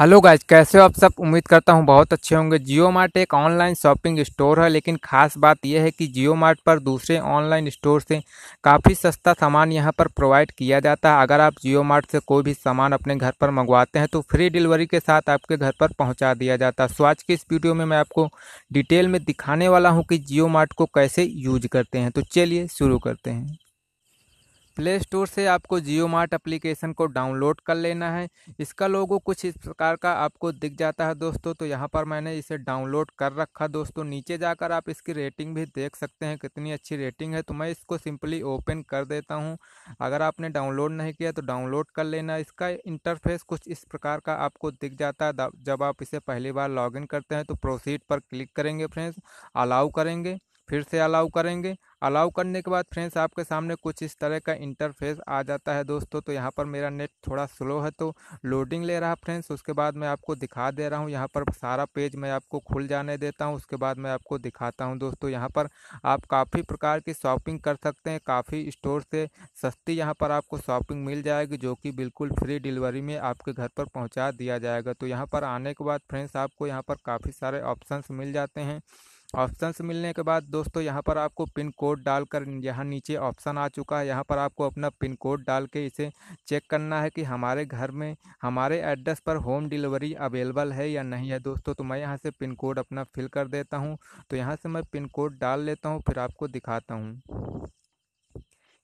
hello guys कैसे हो आप सब उम्मीद करता हूँ बहुत अच्छे होंगे जियो मार्ट एक ऑनलाइन शॉपिंग स्टोर है लेकिन ख़ास बात यह है कि जियो मार्ट पर दूसरे ऑनलाइन स्टोर से काफ़ी सस्ता सामान यहां पर प्रोवाइड किया जाता है अगर आप जियो मार्ट से कोई भी सामान अपने घर पर मंगवाते हैं तो फ्री डिलीवरी के साथ आपके घर पर पहुँचा दिया जाता है सो आज के इस वीडियो में मैं आपको डिटेल में दिखाने वाला हूँ कि जियो मार्ट को कैसे यूज करते हैं तो चलिए शुरू करते हैं प्ले स्टोर से आपको जियो मार्ट अप्लीकेशन को डाउनलोड कर लेना है इसका लोगो कुछ इस प्रकार का आपको दिख जाता है दोस्तों तो यहाँ पर मैंने इसे डाउनलोड कर रखा दोस्तों नीचे जाकर आप इसकी रेटिंग भी देख सकते हैं कितनी अच्छी रेटिंग है तो मैं इसको सिंपली ओपन कर देता हूँ अगर आपने डाउनलोड नहीं किया तो डाउनलोड कर लेना इसका इंटरफेस कुछ इस प्रकार का आपको दिख जाता है जब आप इसे पहली बार लॉग करते हैं तो प्रोसीड पर क्लिक करेंगे फ्रेंड्स अलाउ करेंगे फिर से अलाउ करेंगे अलाउ करने के बाद फ्रेंड्स आपके सामने कुछ इस तरह का इंटरफेस आ जाता है दोस्तों तो यहाँ पर मेरा नेट थोड़ा स्लो है तो लोडिंग ले रहा फ्रेंड्स उसके बाद मैं आपको दिखा दे रहा हूँ यहाँ पर सारा पेज मैं आपको खुल जाने देता हूँ उसके बाद मैं आपको दिखाता हूँ दोस्तों यहाँ पर आप काफ़ी प्रकार की शॉपिंग कर सकते हैं काफ़ी स्टोर से सस्ती यहाँ पर आपको शॉपिंग मिल जाएगी जो कि बिल्कुल फ्री डिलीवरी में आपके घर पर पहुँचा दिया जाएगा तो यहाँ पर आने के बाद फ्रेंड्स आपको यहाँ पर काफ़ी सारे ऑप्शन मिल जाते हैं ऑप्शंस मिलने के बाद दोस्तों यहाँ पर आपको पिन कोड डालकर यहाँ नीचे ऑप्शन आ चुका है यहाँ पर आपको अपना पिन कोड डाल के इसे चेक करना है कि हमारे घर में हमारे एड्रेस पर होम डिलीवरी अवेलेबल है या नहीं है दोस्तों तो मैं यहाँ से पिन कोड अपना फिल कर देता हूँ तो यहाँ से मैं पिन कोड डाल लेता हूँ फिर आपको दिखाता हूँ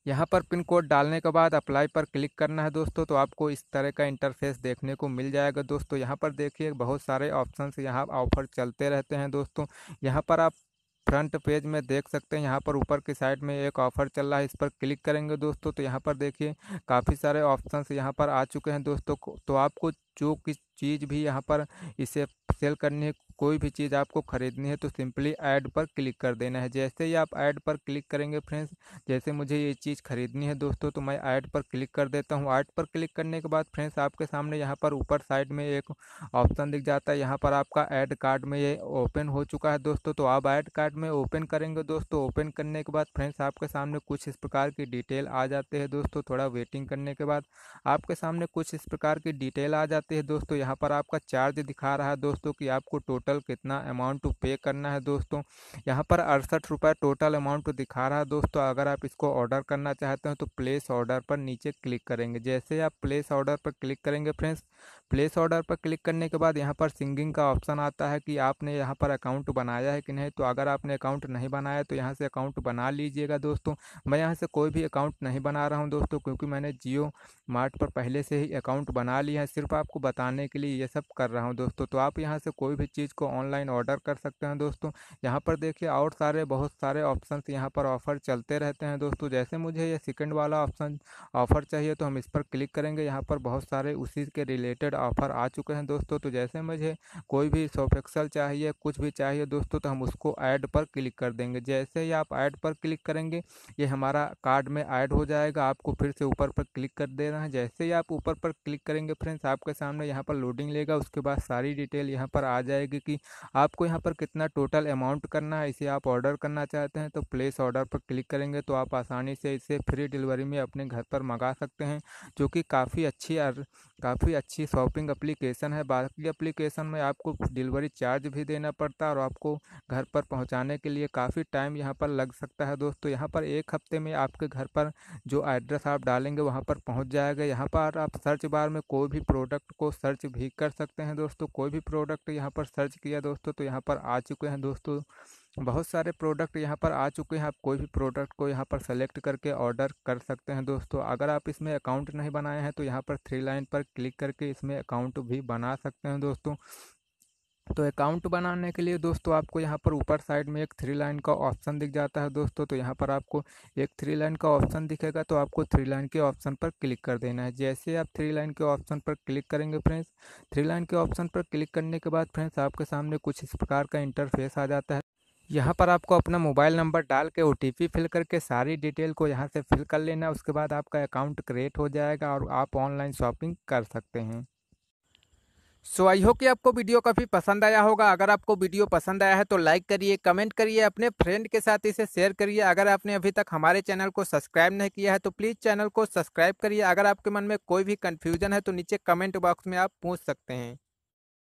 यहाँ पर पिन कोड डालने के बाद अप्लाई पर क्लिक करना है दोस्तों तो आपको इस तरह का इंटरफेस देखने को मिल जाएगा दोस्तों यहाँ पर देखिए बहुत सारे ऑप्शंस यहाँ ऑफर चलते रहते हैं दोस्तों यहाँ पर आप फ्रंट पेज में देख सकते हैं यहाँ पर ऊपर की साइड में एक ऑफर चल रहा है इस पर क्लिक करेंगे दोस्तों तो यहाँ पर देखिए काफ़ी सारे ऑप्शंस यहाँ पर आ चुके हैं दोस्तों तो आपको जो किस चीज़ भी यहाँ पर इसे सेल करनी है कोई भी चीज़ आपको ख़रीदनी है तो सिंपली ऐड पर क्लिक कर देना है जैसे ही आप ऐड पर क्लिक करेंगे फ्रेंड्स जैसे मुझे ये चीज़ ख़रीदनी है दोस्तों तो मैं ऐड पर क्लिक कर देता हूँ ऐड पर क्लिक करने के बाद फ्रेंड्स आपके सामने यहाँ पर ऊपर साइड में एक ऑप्शन दिख जाता है यहाँ पर आपका ऐड कार्ड में ये ओपन हो चुका है दोस्तों तो आप ऐड कार्ड में ओपन करेंगे दोस्तों ओपन करने के बाद फ्रेंड्स आपके सामने कुछ इस प्रकार की डिटेल आ जाते हैं दोस्तों थोड़ा वेटिंग करने के बाद आपके सामने कुछ इस प्रकार की डिटेल आ जाती जाते हैं दोस्तों यहाँ पर आपका चार्ज दिखा रहा है दोस्तों कि आपको टोटल कितना अमाउंट टू पे करना है दोस्तों यहाँ पर अड़सठ रुपये टोटल अमाउंट दिखा रहा है दोस्तों अगर आप इसको ऑर्डर करना चाहते हो तो प्लेस ऑर्डर पर नीचे क्लिक करेंगे जैसे आप प्लेस ऑर्डर पर क्लिक करेंगे फ्रेंड्स प्लेस ऑर्डर पर क्लिक करने के बाद यहाँ पर सिंगिंग का ऑप्शन आता है कि आपने यहाँ पर अकाउंट बनाया है कि नहीं तो अगर आपने अकाउंट नहीं बनाया तो यहाँ से अकाउंट बना लीजिएगा दोस्तों मैं यहाँ से कोई भी अकाउंट नहीं बना रहा हूँ दोस्तों क्योंकि मैंने जियो मार्ट पर पहले से ही अकाउंट बना लिया है सिर्फ आपको बताने के लिए ये सब कर रहा हूँ दोस्तों तो आप यहाँ से कोई भी चीज़ को ऑनलाइन ऑर्डर कर सकते हैं दोस्तों यहाँ पर देखिए और सारे बहुत सारे ऑप्शन यहाँ पर ऑफर चलते रहते हैं दोस्तों जैसे मुझे ये सेकेंड वाला ऑप्शन ऑफर चाहिए तो हम इस पर क्लिक करेंगे यहाँ पर बहुत सारे उसी के रिलेटेड ऑफ़र आ चुके हैं दोस्तों तो जैसे मुझे कोई भी सॉफ्ट एक्सल चाहिए कुछ भी चाहिए दोस्तों तो हम उसको ऐड पर क्लिक कर देंगे जैसे ही आप ऐड पर क्लिक करेंगे ये हमारा कार्ड में ऐड हो जाएगा आपको फिर से ऊपर पर क्लिक कर देना है जैसे ही आप ऊपर पर क्लिक करेंगे फ्रेंड्स आपके सामने यहाँ पर लोडिंग लेगा उसके बाद सारी डिटेल यहाँ पर आ जाएगी कि आपको यहाँ पर कितना टोटल अमाउंट करना है इसे आप ऑर्डर करना चाहते हैं तो प्लेस ऑर्डर पर क्लिक करेंगे तो आप आसानी से इसे फ्री डिलीवरी में अपने घर पर मंगा सकते हैं जो कि काफ़ी अच्छी काफ़ी अच्छी शॉप शॉपिंग एप्लीकेशन है बाकी एप्लीकेशन में आपको डिलीवरी चार्ज भी देना पड़ता है और आपको घर पर पहुंचाने के लिए काफ़ी टाइम यहाँ पर लग सकता है दोस्तों यहाँ पर एक हफ्ते में आपके घर पर जो एड्रेस आप डालेंगे वहाँ पर पहुँच जाएगा यहाँ पर आप सर्च बार में कोई भी प्रोडक्ट को सर्च भी कर सकते हैं दोस्तों कोई भी प्रोडक्ट यहाँ पर सर्च किया दोस्तों तो यहाँ पर आ चुके हैं दोस्तों बहुत सारे प्रोडक्ट यहाँ पर आ चुके हैं आप कोई भी प्रोडक्ट को यहाँ पर सेलेक्ट करके ऑर्डर कर सकते हैं दोस्तों अगर आप इसमें अकाउंट नहीं बनाए हैं तो यहाँ पर थ्री लाइन पर क्लिक करके इसमें अकाउंट भी बना सकते हैं दोस्तों तो अकाउंट बनाने के लिए दोस्तों आपको यहाँ पर ऊपर साइड में एक थ्री लाइन का ऑप्शन दिख जाता है दोस्तों तो यहाँ पर आपको एक थ्री लाइन का ऑप्शन दिखेगा तो आपको थ्री लाइन के ऑप्शन पर क्लिक कर देना है जैसे आप थ्री लाइन के ऑप्शन पर क्लिक करेंगे फ्रेंड्स थ्री लाइन के ऑप्शन पर क्लिक करने के बाद फ्रेंड्स आपके सामने कुछ इस प्रकार का इंटरफेस आ जाता है यहाँ पर आपको अपना मोबाइल नंबर डाल के ओ फिल करके सारी डिटेल को यहाँ से फिल कर लेना उसके बाद आपका अकाउंट क्रिएट हो जाएगा और आप ऑनलाइन शॉपिंग कर सकते हैं सो आई होप कि आपको वीडियो काफ़ी पसंद आया होगा अगर आपको वीडियो पसंद आया है तो लाइक करिए कमेंट करिए अपने फ्रेंड के साथ इसे शेयर करिए अगर आपने अभी तक हमारे चैनल को सब्सक्राइब नहीं किया है तो प्लीज़ चैनल को सब्सक्राइब करिए अगर आपके मन में कोई भी कन्फ्यूजन है तो नीचे कमेंट बॉक्स में आप पूछ सकते हैं